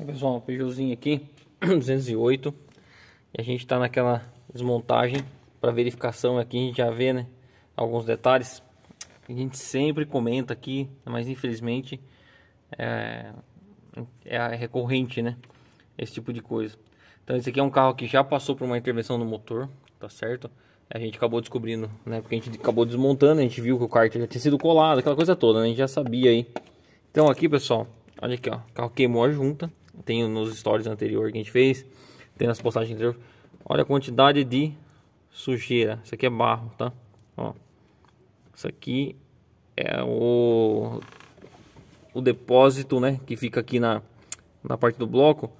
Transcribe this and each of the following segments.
Aí, pessoal, um Peugeotzinho aqui, 208. E a gente tá naquela desmontagem para verificação aqui, a gente já vê, né, alguns detalhes. A gente sempre comenta aqui, mas infelizmente é, é recorrente, né, esse tipo de coisa. Então esse aqui é um carro que já passou por uma intervenção no motor, tá certo? A gente acabou descobrindo, né, porque a gente acabou desmontando, a gente viu que o kart já tinha sido colado, aquela coisa toda, né, a gente já sabia aí. Então aqui, pessoal, olha aqui, ó, o carro queimou a junta tem nos stories anterior que a gente fez, tem nas postagens anteriores. Olha a quantidade de sujeira. Isso aqui é barro, tá? Ó. Isso aqui é o o depósito, né, que fica aqui na na parte do bloco,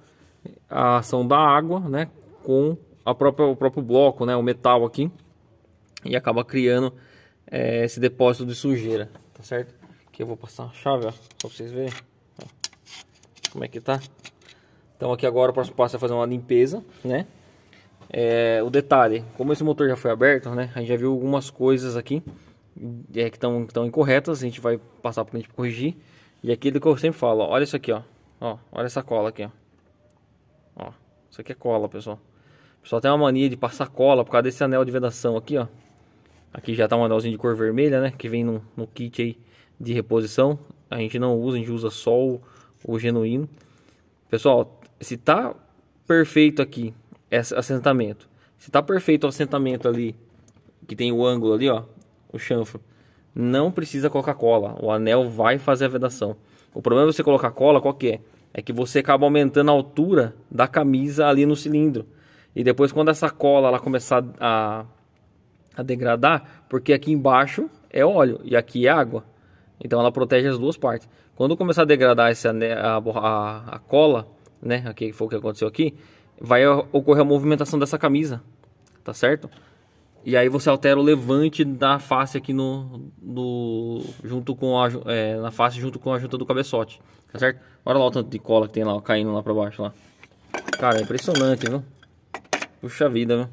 a ação da água, né, com a própria o próprio bloco, né, o metal aqui e acaba criando é, esse depósito de sujeira, tá certo? Aqui eu vou passar a chave, ó, pra vocês verem como é que tá. Então aqui agora o próximo passo é fazer uma limpeza, né? É, o detalhe, como esse motor já foi aberto, né? A gente já viu algumas coisas aqui é, que estão incorretas, a gente vai passar para a gente corrigir. E aqui ele é que eu sempre falo, ó, olha isso aqui, ó. ó. Olha essa cola aqui, ó. ó. Isso aqui é cola, pessoal. O pessoal tem uma mania de passar cola por causa desse anel de vedação aqui, ó. Aqui já tá um anelzinho de cor vermelha, né? Que vem no, no kit aí de reposição. A gente não usa, a gente usa só o, o genuíno. Pessoal, se tá perfeito aqui esse assentamento, se tá perfeito o assentamento ali, que tem o ângulo ali, ó, o chanfro, não precisa Coca-Cola. O anel vai fazer a vedação. O problema de você colocar cola, qual que é? É que você acaba aumentando a altura da camisa ali no cilindro. E depois quando essa cola ela começar a, a degradar, porque aqui embaixo é óleo e aqui é água. Então ela protege as duas partes. Quando começar a degradar esse anel, a, a, a cola, né? Aqui foi o que aconteceu aqui. Vai ocorrer a movimentação dessa camisa, tá certo? E aí você altera o levante da face aqui no, no junto com a é, na face junto com a junta do cabeçote, tá certo? Olha lá o tanto de cola que tem lá, ó, caindo lá para baixo lá. Cara, é impressionante, viu? Puxa vida, viu?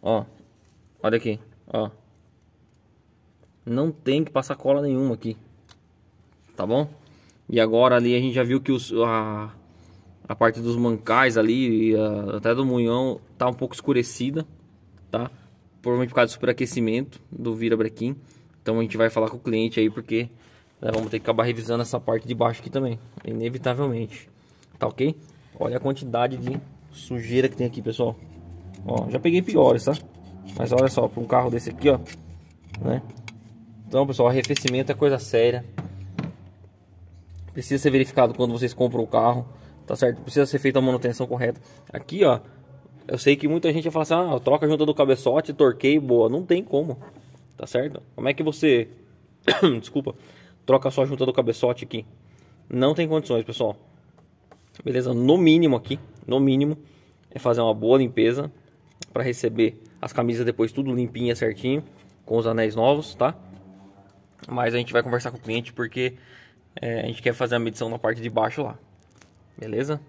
Ó. Olha aqui, ó. Não tem que passar cola nenhuma aqui. Tá bom? E agora ali a gente já viu que os, a, a parte dos mancais ali, ah, até do munhão, tá um pouco escurecida, tá? Provavelmente por causa do superaquecimento do virabrequim. Então a gente vai falar com o cliente aí, porque né, vamos ter que acabar revisando essa parte de baixo aqui também, inevitavelmente. Tá ok? Olha a quantidade de sujeira que tem aqui, pessoal. Ó, já peguei piores, tá? Mas olha só, para um carro desse aqui, ó, né? Então, pessoal, arrefecimento é coisa séria. Precisa ser verificado quando vocês compram o carro tá certo? Precisa ser feita a manutenção correta. Aqui, ó, eu sei que muita gente vai falar assim, ah, troca junta do cabeçote, torquei, boa. Não tem como, tá certo? Como é que você, desculpa, troca só a junta do cabeçote aqui? Não tem condições, pessoal. Beleza? No mínimo aqui, no mínimo, é fazer uma boa limpeza para receber as camisas depois tudo limpinha certinho, com os anéis novos, tá? Mas a gente vai conversar com o cliente porque é, a gente quer fazer a medição na parte de baixo lá beleza?